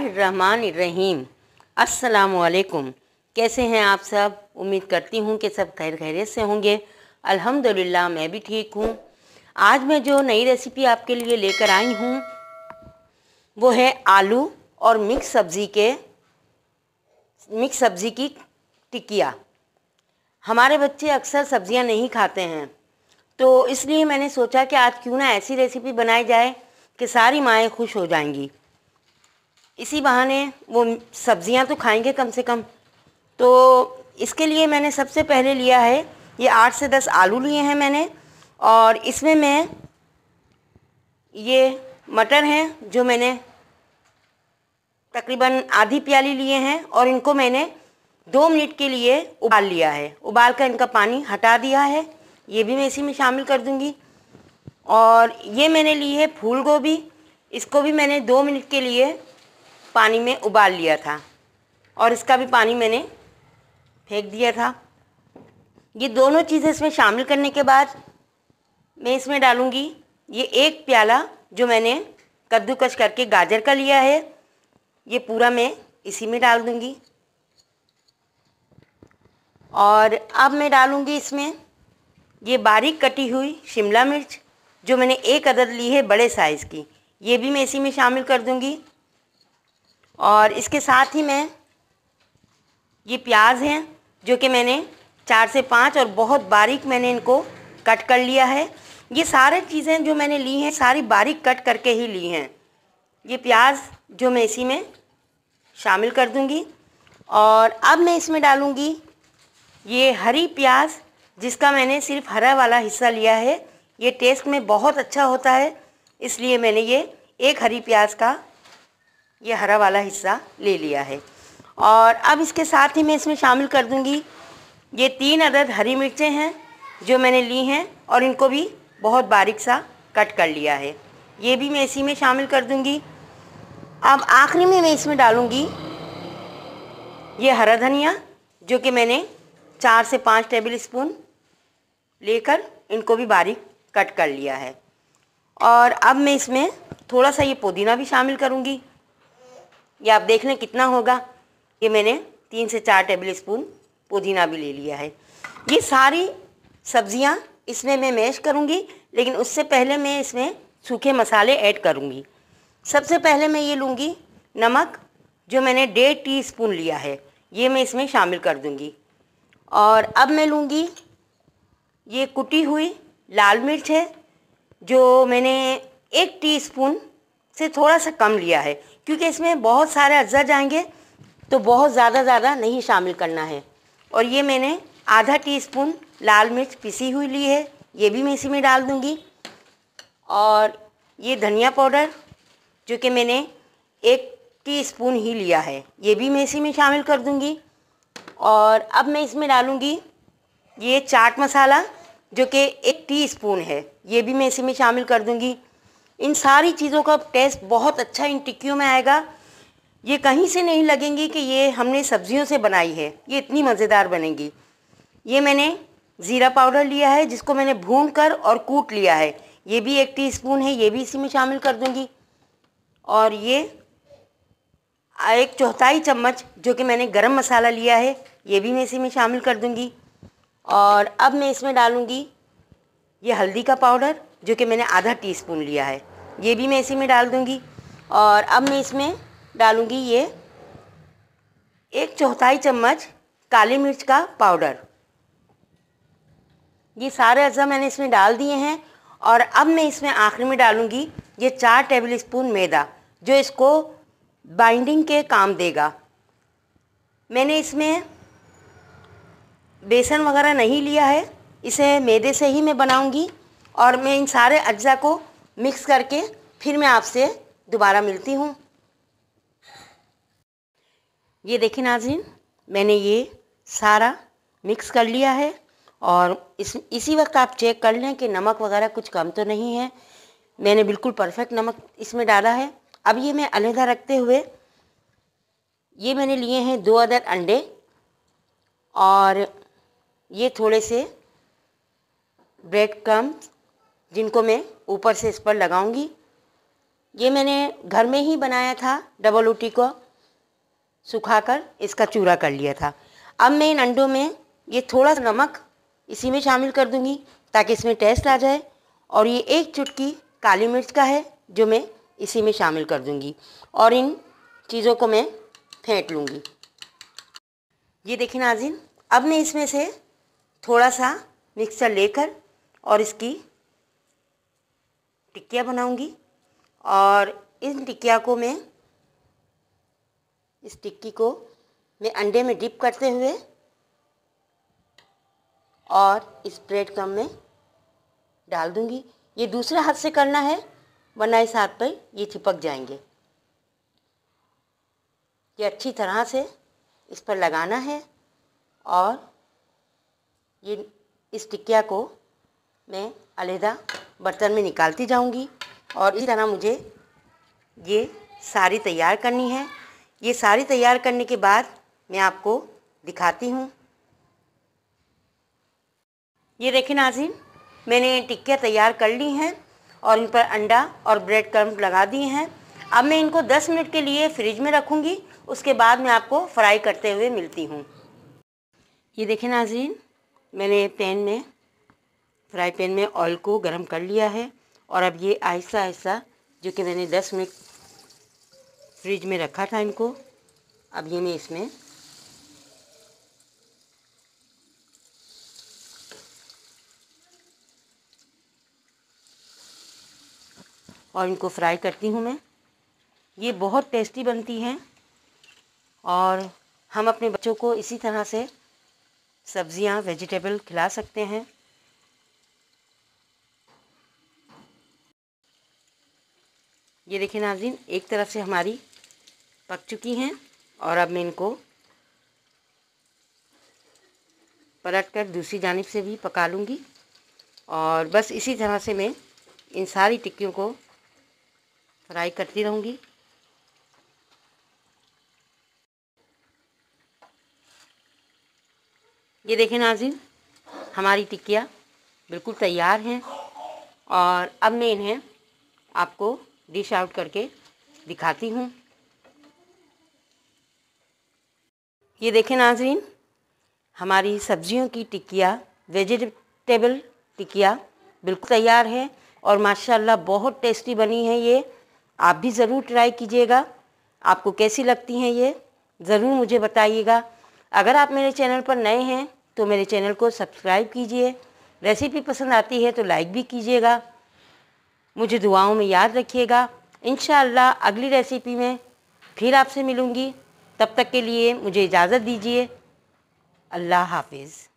बसमिल्लाम अस्सलाम कैसे हैं आप सब उम्मीद करती हूँ कि सब खैर खैरियत से होंगे अल्हम्दुलिल्लाह मैं भी ठीक हूँ आज मैं जो नई रेसिपी आपके लिए लेकर आई हूँ वो है आलू और मिक्स सब्ज़ी के मिक्स सब्ज़ी की टिकिया हमारे बच्चे अक्सर सब्ज़ियाँ नहीं खाते हैं तो इसलिए मैंने सोचा कि आज क्यों ना ऐसी रेसिपी बनाई जाए कि सारी माएँ खुश हो जाएंगी इसी बहाने वो सब्ज़ियाँ तो खाएंगे कम से कम तो इसके लिए मैंने सबसे पहले लिया है ये आठ से दस आलू लिए हैं मैंने और इसमें मैं ये मटर हैं जो मैंने तकरीबन आधी प्याली लिए हैं और इनको मैंने दो मिनट के लिए उबाल लिया है उबाल कर इनका पानी हटा दिया है ये भी मैं इसी में शामिल कर दूंगी और ये मैंने ली है फूल गोभी इसको भी मैंने दो मिनट के लिए पानी में उबाल लिया था और इसका भी पानी मैंने फेंक दिया था ये दोनों चीज़ें इसमें शामिल करने के बाद मैं इसमें डालूँगी ये एक प्याला जो मैंने कद्दूकस करके गाजर का लिया है ये पूरा मैं इसी में डाल दूँगी और अब मैं डालूँगी इसमें ये बारीक कटी हुई शिमला मिर्च जो मैंने एक अदद ली है बड़े साइज़ की ये भी मैं इसी में शामिल कर दूँगी और इसके साथ ही मैं ये प्याज हैं जो कि मैंने चार से पाँच और बहुत बारीक मैंने इनको कट कर लिया है ये सारे चीज़ें जो मैंने ली हैं सारी बारीक कट करके ही ली हैं ये प्याज जो मैं इसी में शामिल कर दूंगी और अब मैं इसमें डालूंगी ये हरी प्याज जिसका मैंने सिर्फ हरा वाला हिस्सा लिया है ये टेस्ट में बहुत अच्छा होता है इसलिए मैंने ये एक हरी प्याज का ये हरा वाला हिस्सा ले लिया है और अब इसके साथ ही मैं इसमें शामिल कर दूंगी ये तीन अदद हरी मिर्चें हैं जो मैंने ली हैं और इनको भी बहुत बारीक सा कट कर लिया है ये भी मैं इसी में शामिल कर दूंगी अब आखिरी में मैं इसमें डालूंगी ये हरा धनिया जो कि मैंने चार से पाँच टेबल स्पून लेकर इनको भी बारीक कट कर लिया है और अब मैं इसमें थोड़ा सा ये पुदीना भी शामिल करूँगी ये आप देख लें कितना होगा ये मैंने तीन से चार टेबल स्पून पुदीना भी ले लिया है ये सारी सब्जियां इसमें मैं मैश करूंगी लेकिन उससे पहले मैं इसमें सूखे मसाले ऐड करूंगी सबसे पहले मैं ये लूँगी नमक जो मैंने डेढ़ टी स्पून लिया है ये मैं इसमें शामिल कर दूँगी और अब मैं लूँगी ये कुटी हुई लाल मिर्च है जो मैंने एक टी से थोड़ा सा कम लिया है क्योंकि इसमें बहुत सारे अज्जा जाएंगे तो बहुत ज़्यादा ज़्यादा नहीं शामिल करना है और ये मैंने आधा टीस्पून लाल मिर्च पिसी हुई ली है ये भी मैं इसी में डाल दूँगी और ये धनिया पाउडर जो कि मैंने एक टीस्पून ही लिया है ये भी मैं इसी में शामिल कर दूँगी और अब मैं इसमें डालूँगी ये चाट मसाला जो कि एक टीस्पून है ये भी मैं इसी में शामिल कर दूँगी इन सारी चीज़ों का टेस्ट बहुत अच्छा इन टिक्कियों में आएगा ये कहीं से नहीं लगेंगी कि ये हमने सब्जियों से बनाई है ये इतनी मज़ेदार बनेगी ये मैंने ज़ीरा पाउडर लिया है जिसको मैंने भून कर और कूट लिया है ये भी एक टीस्पून है ये भी इसी में शामिल कर दूँगी और ये एक चौथाई चम्मच जो कि मैंने गरम मसाला लिया है ये भी मैं इसी में शामिल कर दूँगी और अब मैं इसमें डालूँगी ये हल्दी का पाउडर जो कि मैंने आधा टीस्पून लिया है ये भी मैं इसी में डाल दूँगी और अब मैं इसमें डालूँगी ये एक चौथाई चम्मच काली मिर्च का पाउडर ये सारे अज्जा मैंने इसमें डाल दिए हैं और अब मैं इसमें आखिर में डालूँगी ये चार टेबल स्पून मैदा जो इसको बाइंडिंग के काम देगा मैंने इसमें बेसन वगैरह नहीं लिया है इसे मैदे से ही मैं बनाऊंगी और मैं इन सारे अज्जा को मिक्स करके फिर मैं आपसे दोबारा मिलती हूँ ये देखिए नाजिन मैंने ये सारा मिक्स कर लिया है और इस इसी वक्त आप चेक कर लें कि नमक वगैरह कुछ कम तो नहीं है मैंने बिल्कुल परफेक्ट नमक इसमें डाला है अब ये मैं अलहदा रखते हुए ये मैंने लिए हैं दो अदर अंडे और ये थोड़े से ब्रेड क्रम्स जिनको मैं ऊपर से इस पर लगाऊंगी ये मैंने घर में ही बनाया था डबल रोटी को सुखाकर इसका चूरा कर लिया था अब मैं इन अंडों में ये थोड़ा सा नमक इसी में शामिल कर दूंगी ताकि इसमें टेस्ट आ जाए और ये एक चुटकी काली मिर्च का है जो मैं इसी में शामिल कर दूंगी और इन चीज़ों को मैं फेंट लूँगी ये देखिए नाजिन अब मैं इसमें से थोड़ा सा मिक्सर लेकर और इसकी टिकिया बनाऊंगी और इस टिकिया को मैं इस टिक्की को मैं अंडे में डिप करते हुए और इस ब्रेड क्रम में डाल दूंगी ये दूसरे हाथ से करना है वरना इस हाथ पर ये चिपक जाएंगे ये अच्छी तरह से इस पर लगाना है और ये इस टिकिया को मैं अलहदा बर्तन में निकालती जाऊंगी और इस तरह मुझे ये सारी तैयार करनी है ये सारी तैयार करने के बाद मैं आपको दिखाती हूँ ये देखें नाजिन मैंने टिक्कियाँ तैयार कर ली हैं और उन पर अंडा और ब्रेड क्रम लगा दिए हैं अब मैं इनको 10 मिनट के लिए फ्रिज में रखूँगी उसके बाद मैं आपको फ्राई करते हुए मिलती हूँ ये देखें नाजीन मैंने पैन में फ्राई पैन में ऑयल को गर्म कर लिया है और अब ये आहिस्ता आहिस्ता जो कि मैंने 10 मिनट फ्रिज में रखा था इनको अब ये मैं इसमें और इनको फ्राई करती हूँ मैं ये बहुत टेस्टी बनती हैं और हम अपने बच्चों को इसी तरह से सब्ज़ियाँ वेजिटेबल खिला सकते हैं ये देखिए नाजिन एक तरफ से हमारी पक चुकी हैं और अब मैं इनको पलट कर दूसरी जानब से भी पका लूँगी और बस इसी तरह से मैं इन सारी टिक्कियों को फ्राई करती रहूँगी ये देखें नाजिन हमारी टिक्कियाँ बिल्कुल तैयार हैं और अब मैं इन्हें आपको डिश आउट करके दिखाती हूँ ये देखें नाजरीन हमारी सब्जियों की टिकिया वेजिटेबल टिकिया बिल्कुल तैयार है और माशाल्लाह बहुत टेस्टी बनी है ये आप भी ज़रूर ट्राई कीजिएगा आपको कैसी लगती हैं ये ज़रूर मुझे बताइएगा अगर आप मेरे चैनल पर नए हैं तो मेरे चैनल को सब्सक्राइब कीजिए रेसिपी पसंद आती है तो लाइक भी कीजिएगा मुझे दुआओं में याद रखिएगा इन अगली रेसिपी में फिर आपसे मिलूँगी तब तक के लिए मुझे इजाज़त दीजिए अल्लाह हाफिज़